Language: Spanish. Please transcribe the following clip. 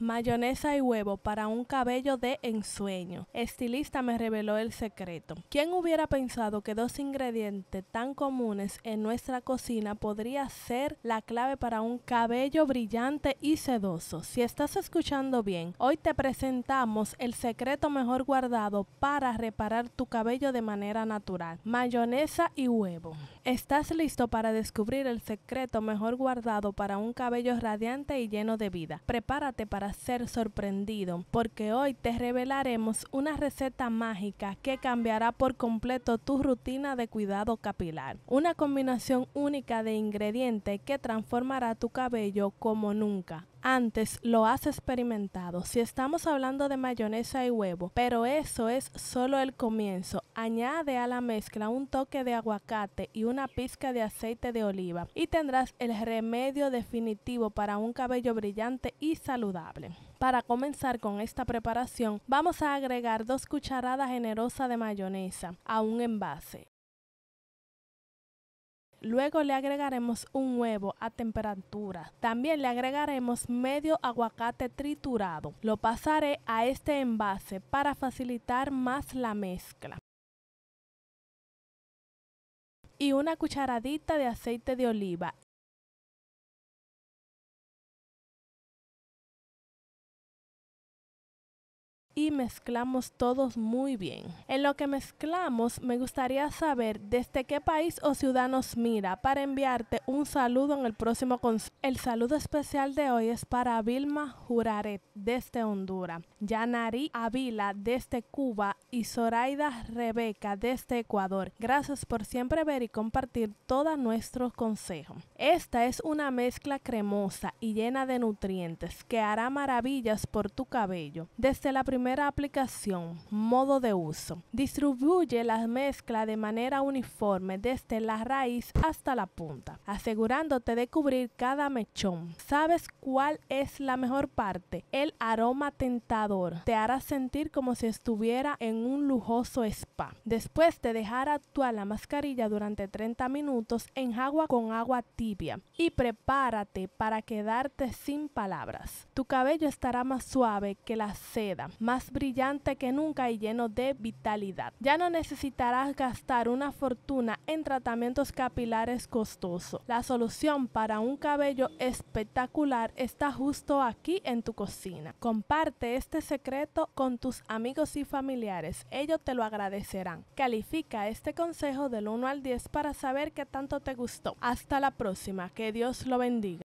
Mayonesa y huevo para un cabello de ensueño. Estilista me reveló el secreto. ¿Quién hubiera pensado que dos ingredientes tan comunes en nuestra cocina podría ser la clave para un cabello brillante y sedoso? Si estás escuchando bien, hoy te presentamos el secreto mejor guardado para reparar tu cabello de manera natural. Mayonesa y huevo. ¿Estás listo para descubrir el secreto mejor guardado para un cabello radiante y lleno de vida? Prepárate para ser sorprendido, porque hoy te revelaremos una receta mágica que cambiará por completo tu rutina de cuidado capilar. Una combinación única de ingredientes que transformará tu cabello como nunca antes lo has experimentado. Si estamos hablando de mayonesa y huevo, pero eso es solo el comienzo. Añade a la mezcla un toque de aguacate y una pizca de aceite de oliva y tendrás el remedio definitivo para un cabello brillante y saludable. Para comenzar con esta preparación, vamos a agregar dos cucharadas generosas de mayonesa a un envase. Luego le agregaremos un huevo a temperatura. También le agregaremos medio aguacate triturado. Lo pasaré a este envase para facilitar más la mezcla. Y una cucharadita de aceite de oliva y mezclamos todos muy bien. En lo que mezclamos, me gustaría saber desde qué país o ciudad nos mira para enviarte un saludo en el próximo El saludo especial de hoy es para Vilma Juraret desde Honduras, Yanari Avila desde Cuba y Zoraida Rebeca desde Ecuador. Gracias por siempre ver y compartir todos nuestros consejos. Esta es una mezcla cremosa y llena de nutrientes que hará maravillas por tu cabello. Desde la primera aplicación, modo de uso. Distribuye la mezcla de manera uniforme desde la raíz hasta la punta, asegurándote de cubrir cada mechón. ¿Sabes cuál es la mejor parte? El aroma tentador. Te hará sentir como si estuviera en un lujoso spa. Después de dejar actuar la mascarilla durante 30 minutos, en agua con agua tibia y prepárate para quedarte sin palabras. Tu cabello estará más suave que la seda, más brillante que nunca y lleno de vitalidad. Ya no necesitarás gastar una fortuna en tratamientos capilares costosos. La solución para un cabello espectacular está justo aquí en tu cocina. Comparte este secreto con tus amigos y familiares. Ellos te lo agradecerán. Califica este consejo del 1 al 10 para saber qué tanto te gustó. Hasta la próxima. Que Dios lo bendiga.